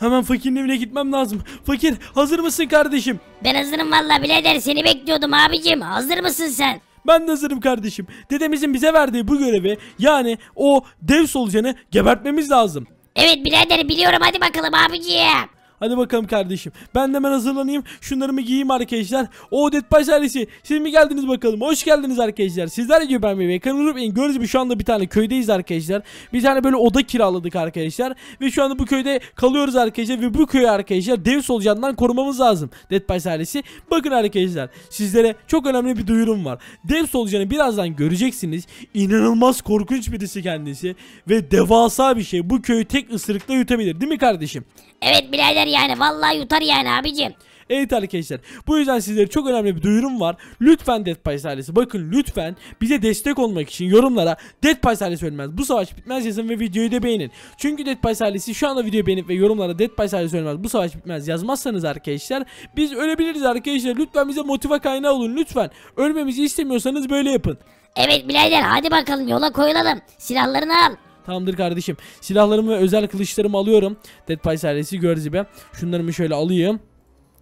Hemen fakirin evine gitmem lazım. Fakir hazır mısın kardeşim? Ben hazırım valla birader seni bekliyordum abicim. Hazır mısın sen? Ben de hazırım kardeşim. Dedemizin bize verdiği bu görevi yani o dev solucanı gebertmemiz lazım. Evet birader biliyorum hadi bakalım abiciğim. Hadi bakalım kardeşim. Ben de hemen hazırlanayım. Şunlarımı giyeyim arkadaşlar. Odet Pazarisi. Siz mi geldiniz bakalım? Hoş geldiniz arkadaşlar. Sizler gibi ben ve kanalım. Gördüğünüz gibi şu anda bir tane köydeyiz arkadaşlar. Bir tane böyle oda kiraladık arkadaşlar. Ve şu anda bu köyde kalıyoruz arkadaşlar. Ve bu köyü arkadaşlar dev solucandan korumamız lazım. Dead by Bakın arkadaşlar. Sizlere çok önemli bir duyurum var. Dev solucanı birazdan göreceksiniz. İnanılmaz korkunç birisi kendisi. Ve devasa bir şey. Bu köyü tek ısırıkla yutabilir. Değil mi kardeşim? Evet birader yani vallahi yutar yani abicim. Evet arkadaşlar bu yüzden sizlere çok önemli bir duyurum var. Lütfen Dead Pies ailesi bakın lütfen bize destek olmak için yorumlara Dead Pies ailesi ölmez bu savaş bitmez yazın ve videoyu da beğenin. Çünkü Dead Pies ailesi şu anda videoyu beğenip ve yorumlara Dead Pies ailesi ölmez bu savaş bitmez yazmazsanız arkadaşlar biz ölebiliriz arkadaşlar lütfen bize motive kaynağı olun lütfen. Ölmemizi istemiyorsanız böyle yapın. Evet birader hadi bakalım yola koyulalım silahlarını al. Tamamdır kardeşim. Silahlarımı ve özel kılıçlarımı alıyorum. Dead serisi görzibe. gibi. Şunlarımı şöyle alayım.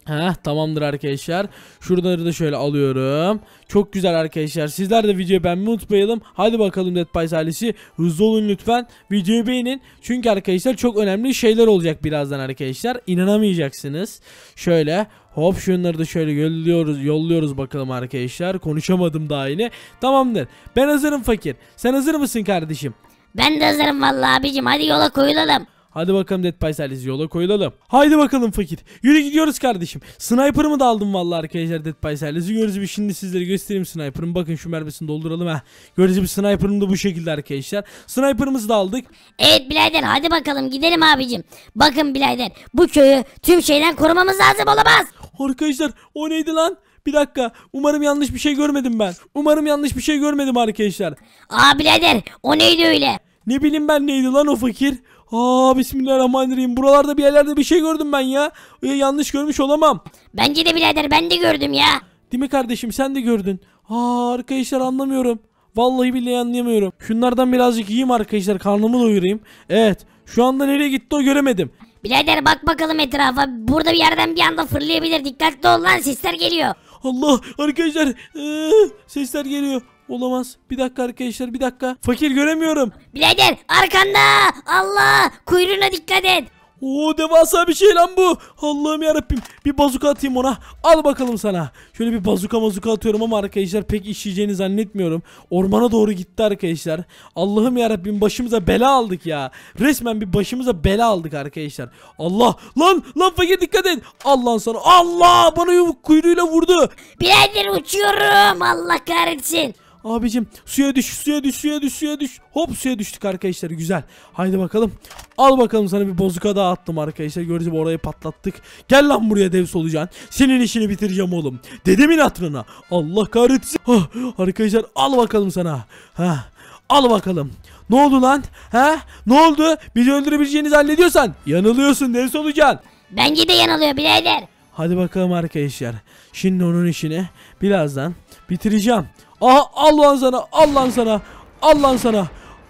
Heh, tamamdır arkadaşlar. Şuraları da şöyle alıyorum. Çok güzel arkadaşlar. Sizler de videoyu beğenmeyi unutmayalım. Hadi bakalım Dead Pies ailesi. Hızlı olun lütfen. Videoyu beğenin. Çünkü arkadaşlar çok önemli şeyler olacak birazdan arkadaşlar. İnanamayacaksınız. Şöyle. Hop şunları da şöyle yolluyoruz, yolluyoruz bakalım arkadaşlar. Konuşamadım daha yine. Tamamdır. Ben hazırım fakir. Sen hazır mısın kardeşim? Ben de hazırım vallahi abicim hadi yola koyulalım. Hadi bakalım Dead Paisalis yola koyulalım. Haydi bakalım fakir. Yürü gidiyoruz kardeşim. Sniper'ımı da aldım vallahi arkadaşlar Dead Paisalis'i. bir şimdi sizlere göstereyim sniper'ımı. Bakın şu mermisini dolduralım ha. Görürsün sniper'ım da bu şekilde arkadaşlar. Sniper'ımızı da aldık. Evet birader hadi bakalım gidelim abicim. Bakın birader bu köyü tüm şeyden korumamız lazım olamaz. Arkadaşlar o neydi lan? Bir dakika. Umarım yanlış bir şey görmedim ben. Umarım yanlış bir şey görmedim arkadaşlar. Aa birader o neydi öyle? Ne bileyim ben neydi lan o fakir? Aa bismillahirrahmanirrahim. Buralarda bir yerlerde bir şey gördüm ben ya. Ee, yanlış görmüş olamam. Bence de birader ben de gördüm ya. Değil mi kardeşim sen de gördün. Aa arkadaşlar anlamıyorum. Vallahi bile anlayamıyorum. Şunlardan birazcık yiyeyim arkadaşlar karnımı doyurayım. Evet şu anda nereye gitti o göremedim. Birader bak bakalım etrafa. Burada bir yerden bir anda fırlayabilir. Dikkatli ol lan sesler geliyor. Allah arkadaşlar ee, sesler geliyor. Olamaz. Bir dakika arkadaşlar bir dakika. Fakir göremiyorum. Birader arkanda. Allah kuyruğuna dikkat et. Oo devasa bir şey lan bu. Allah'ım yarabbim. Bir bazuka atayım ona. Al bakalım sana. Şöyle bir bazuka mazuka atıyorum ama arkadaşlar pek işleyeceğini zannetmiyorum. Ormana doğru gitti arkadaşlar. Allah'ım yarabbim başımıza bela aldık ya. Resmen bir başımıza bela aldık arkadaşlar. Allah lan lan fakir dikkat et. Allah sana. Allah bana yumruk kuyruğuyla vurdu. Birader uçuyorum. Allah kahretsin. Abicim suya düş suya düş suya düş suya düş. Hop suya düştük arkadaşlar güzel. Haydi bakalım. Al bakalım sana bir bozuka daha attım arkadaşlar. göreceğim gibi orayı patlattık. Gel lan buraya dev solucan. Senin işini bitireceğim oğlum. Dedemin hatırına. Allah kahretsin. Ah, arkadaşlar al bakalım sana. Ha. Al bakalım. Ne oldu lan? Ha? Ne oldu? Bizi öldürebileceğini zannediyorsan yanılıyorsun dev solucan. Bence de yanılıyor birader. Hadi bakalım arkadaşlar. Şimdi onun işini birazdan bitireceğim. Aha al sana. Al sana. Al sana.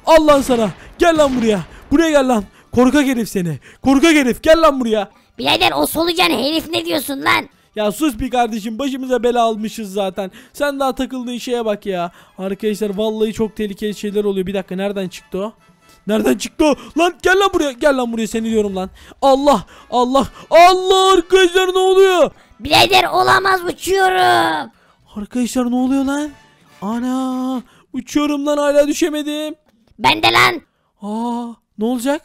Al sana. Gel lan buraya. Buraya gel lan. Korkak herif seni. Korkak herif gel lan buraya. Birader o solucan herif ne diyorsun lan? Ya sus bir kardeşim başımıza bela almışız zaten. Sen daha takıldığın şeye bak ya. Arkadaşlar vallahi çok tehlikeli şeyler oluyor. Bir dakika nereden çıktı o? Nereden çıktı o? Lan gel lan buraya. Gel lan buraya seni diyorum lan. Allah Allah Allah arkadaşlar ne oluyor? Birader olamaz uçuyorum. Arkadaşlar ne oluyor lan? Ana uçuyorum lan hala düşemedim. Ben de lan. Aa ne olacak?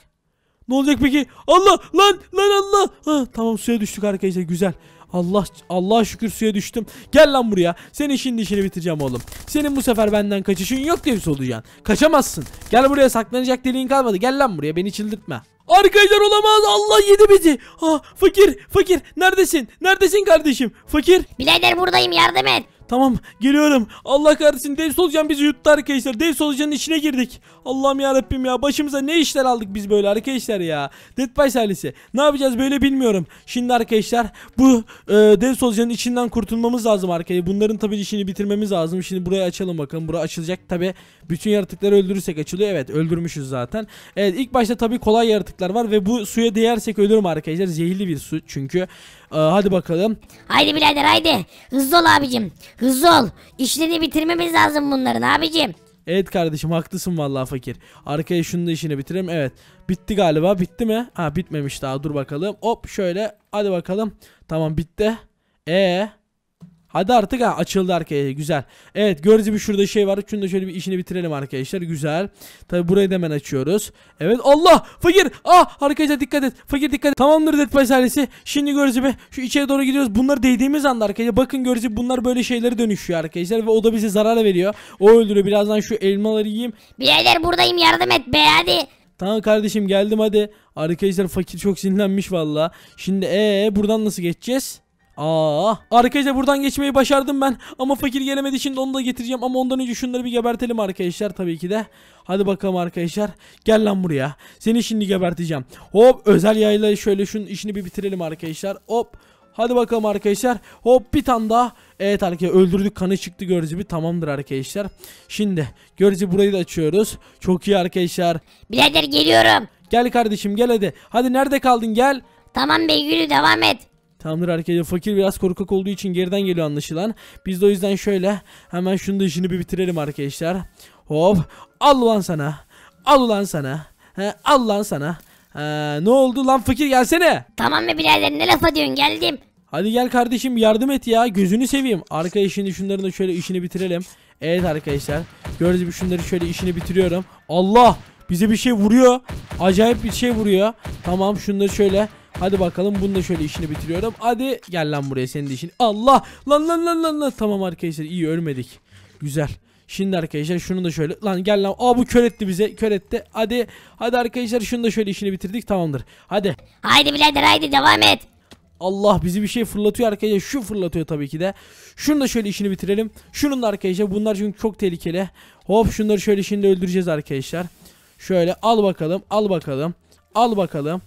Ne olacak peki? Allah lan lan Allah. Ha, tamam suya düştük arkadaşlar güzel. Allah Allah şükür suya düştüm. Gel lan buraya. Senin şimdi işini bitireceğim oğlum. Senin bu sefer benden kaçışın yok diye şey olacaksın. Kaçamazsın. Gel buraya saklanacak deliğin kalmadı. Gel lan buraya beni çıldırtma. Arkadaşlar olamaz Allah yedi bizi. Ha, fakir fakir neredesin? Neredesin kardeşim? Fakir. Bilader buradayım yardım et. Tamam geliyorum. Allah kahretsin dev solucan bizi yuttu arkadaşlar. Dev solucanın içine girdik. Allah'ım ya Rabbim ya başımıza ne işler aldık biz böyle arkadaşlar ya. Dead by ailesi. Ne yapacağız böyle bilmiyorum. Şimdi arkadaşlar bu e, dev solucanın içinden kurtulmamız lazım arkadaşlar. Bunların tabii işini bitirmemiz lazım. Şimdi burayı açalım bakalım. Bura açılacak tabii. Bütün yaratıkları öldürürsek açılıyor. Evet öldürmüşüz zaten. Evet ilk başta tabii kolay yaratıklar var ve bu suya değersek ölürüm arkadaşlar. Zehirli bir su çünkü. Ee, hadi bakalım. Haydi birader haydi. Hızlı ol abicim. Hızlı ol. İşlerini bitirmemiz lazım bunların abicim. Evet kardeşim haklısın vallahi fakir. Arkaya şunu işini bitireyim Evet. Bitti galiba. Bitti mi? Ha bitmemiş daha. Dur bakalım. Hop şöyle. Hadi bakalım. Tamam bitti. E Hadi artık ha açıldı arkaya güzel. Evet gördüğünüz gibi şurada şey var. Şunu da şöyle bir işini bitirelim arkadaşlar. Güzel. Tabi burayı da hemen açıyoruz. Evet Allah fakir. Ah arkadaşlar dikkat et. Fakir dikkat et. Tamamdır Dead ailesi. Şimdi gördüğünüz gibi şu içeri doğru gidiyoruz. Bunları değdiğimiz anda arkadaşlar bakın gördüğünüz gibi bunlar böyle şeyleri dönüşüyor arkadaşlar. Ve o da bize zarar veriyor. O öldürüyor. Birazdan şu elmaları yiyeyim. Birader buradayım yardım et be hadi. Tamam kardeşim geldim hadi. Arkadaşlar fakir çok sinirlenmiş valla. Şimdi ee buradan nasıl geçeceğiz? Aa, arkadaşlar buradan geçmeyi başardım ben. Ama fakir gelemedi şimdi onu da getireceğim. Ama ondan önce şunları bir gebertelim arkadaşlar tabii ki de. Hadi bakalım arkadaşlar. Gel lan buraya. Seni şimdi geberteceğim. Hop özel yayla şöyle şunun işini bir bitirelim arkadaşlar. Hop. Hadi bakalım arkadaşlar. Hop bir tane daha. Evet arkadaşlar öldürdük kanı çıktı görücü bir tamamdır arkadaşlar. Şimdi görücü burayı da açıyoruz. Çok iyi arkadaşlar. Birader geliyorum. Gel kardeşim gel hadi. Hadi nerede kaldın gel. Tamam Beygül'ü devam et. Tamamdır arkadaşlar fakir biraz korkak olduğu için geriden geliyor anlaşılan. Biz de o yüzden şöyle hemen şunu da işini bir bitirelim arkadaşlar. Hop al ulan sana. Al ulan sana. He, al ulan sana. He, ne oldu lan fakir gelsene. Tamam mı birader ne lafa diyorsun geldim. Hadi gel kardeşim yardım et ya gözünü seveyim. Arkadaş şimdi şunların da şöyle işini bitirelim. Evet arkadaşlar gördüğünüz gibi şunları şöyle işini bitiriyorum. Allah bize bir şey vuruyor. Acayip bir şey vuruyor. Tamam şunları şöyle Hadi bakalım bunu da şöyle işini bitiriyorum. Hadi gel lan buraya senin de işin. Allah lan lan lan lan lan. Tamam arkadaşlar iyi ölmedik. Güzel. Şimdi arkadaşlar şunu da şöyle lan gel lan. Aa bu kör etti bize. Kör etti. Hadi hadi arkadaşlar şunu da şöyle işini bitirdik. Tamamdır. Hadi. Haydi birader haydi devam et. Allah bizi bir şey fırlatıyor arkadaşlar. Şu fırlatıyor tabii ki de. Şunu da şöyle işini bitirelim. Şunun da arkadaşlar bunlar çünkü çok tehlikeli. Hop şunları şöyle şimdi öldüreceğiz arkadaşlar. Şöyle al bakalım. Al bakalım. Al bakalım.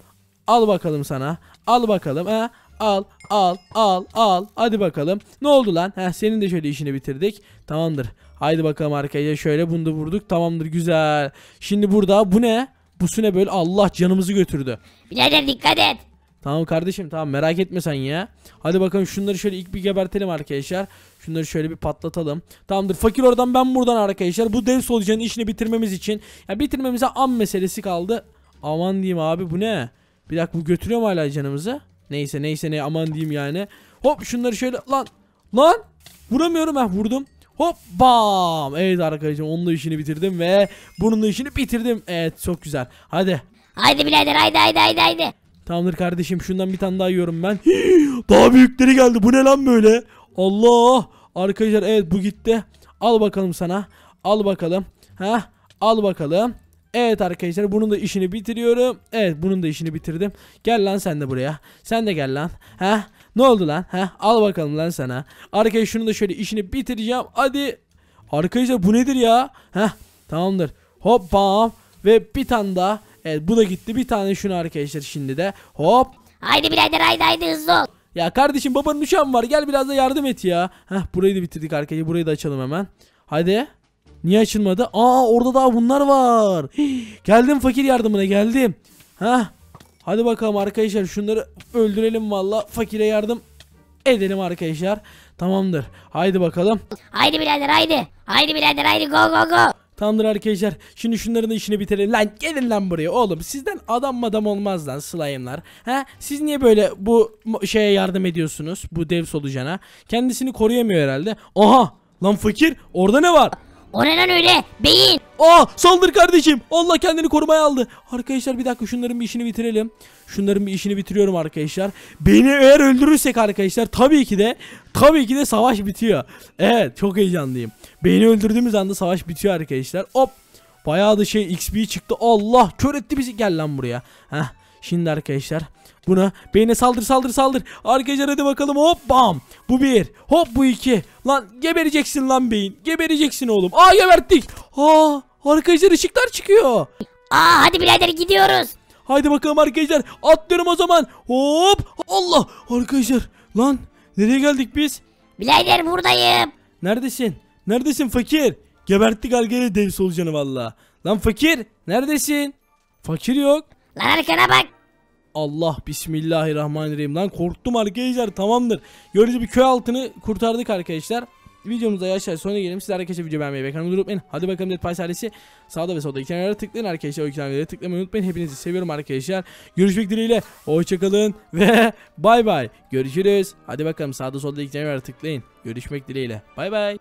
Al bakalım sana. Al bakalım. Ha? Al al al al. Hadi bakalım. Ne oldu lan? Heh, senin de şöyle işini bitirdik. Tamamdır. Haydi bakalım arkaya şöyle bunu da vurduk. Tamamdır güzel. Şimdi burada bu ne? Bu su ne böyle? Allah canımızı götürdü. Birader dikkat et. Tamam kardeşim tamam merak etme sen ya. Hadi bakalım şunları şöyle ilk bir gebertelim arkadaşlar. Şunları şöyle bir patlatalım. Tamamdır fakir oradan ben buradan arkadaşlar. Bu dev solucanın işini bitirmemiz için. Ya bitirmemize an meselesi kaldı. Aman diyeyim abi bu ne? Bir dakika bu götürüyor mu hala canımızı? Neyse neyse ne aman diyeyim yani. Hop şunları şöyle lan. Lan vuramıyorum ah vurdum. Hop bam. Evet arkadaşım onun da işini bitirdim ve bunun da işini bitirdim. Evet çok güzel. Hadi. Haydi birader haydi haydi haydi haydi. Tamamdır kardeşim şundan bir tane daha yiyorum ben. Hii, daha büyükleri geldi. Bu ne lan böyle? Allah. Arkadaşlar evet bu gitti. Al bakalım sana. Al bakalım. Ha? Al bakalım. Evet arkadaşlar bunun da işini bitiriyorum. Evet bunun da işini bitirdim. Gel lan sen de buraya. Sen de gel lan. Ha? Ne oldu lan? Ha? Al bakalım lan sana. Arkadaşlar şunu da şöyle işini bitireceğim. Hadi. Arkadaşlar bu nedir ya? Ha? Tamamdır. Hop bam. Ve bir tane daha. Evet bu da gitti. Bir tane şunu arkadaşlar şimdi de. Hop. Haydi birader haydi haydi hızlı ol. Ya kardeşim babanın uçağın var. Gel biraz da yardım et ya. Heh burayı da bitirdik arkadaşlar. Burayı da açalım hemen. Haydi. Niye açılmadı? Aa orada daha bunlar var. geldim fakir yardımına geldim. Ha? Hadi bakalım arkadaşlar şunları öldürelim valla. Fakire yardım edelim arkadaşlar. Tamamdır. Haydi bakalım. Haydi birader haydi. Haydi birader haydi go go go. Tamamdır arkadaşlar. Şimdi şunların işini bitirelim. Lan gelin lan buraya oğlum. Sizden adam madam olmaz lan slime'lar. He? Siz niye böyle bu şeye yardım ediyorsunuz? Bu dev solucana. Kendisini koruyamıyor herhalde. Oha Lan fakir orada ne var? O ne öyle? Beyin. Aa ah, saldır kardeşim. Allah kendini korumaya aldı. Arkadaşlar bir dakika şunların bir işini bitirelim. Şunların bir işini bitiriyorum arkadaşlar. Beni eğer öldürürsek arkadaşlar tabii ki de tabii ki de savaş bitiyor. Evet çok heyecanlıyım. Beni öldürdüğümüz anda savaş bitiyor arkadaşlar. Hop. Bayağı da şey XP çıktı. Allah kör etti bizi. Gel lan buraya. Heh. Şimdi arkadaşlar Buna beyne saldır saldır saldır. Arkadaşlar hadi bakalım hop bam. Bu bir. Hop bu iki. Lan gebereceksin lan beyin. Gebereceksin oğlum. Aa geberttik. Aa arkadaşlar ışıklar çıkıyor. Aa hadi birader gidiyoruz. Haydi bakalım arkadaşlar. Atlıyorum o zaman. Hop. Allah. Arkadaşlar. Lan. Nereye geldik biz? Birader buradayım. Neredesin? Neredesin fakir? Geberttik Algeri dev solucanı valla. Lan fakir. Neredesin? Fakir yok. Lan arkana bak. Allah bismillahirrahmanirrahim lan korktum arkadaşlar tamamdır. Görece bir köy altını kurtardık arkadaşlar. Videomuzda yaşar sonuna gelelim. siz arkadaşlar video beğenmeyi ve unutmayın. Hadi bakalım Dead Pies sağda ve solda iki kenara tıklayın arkadaşlar. O iki kenara tıklamayı unutmayın. Hepinizi seviyorum arkadaşlar. Görüşmek dileğiyle. Hoşçakalın ve bay bay. Görüşürüz. Hadi bakalım sağda solda iki kenara tıklayın. Görüşmek dileğiyle. Bay bay.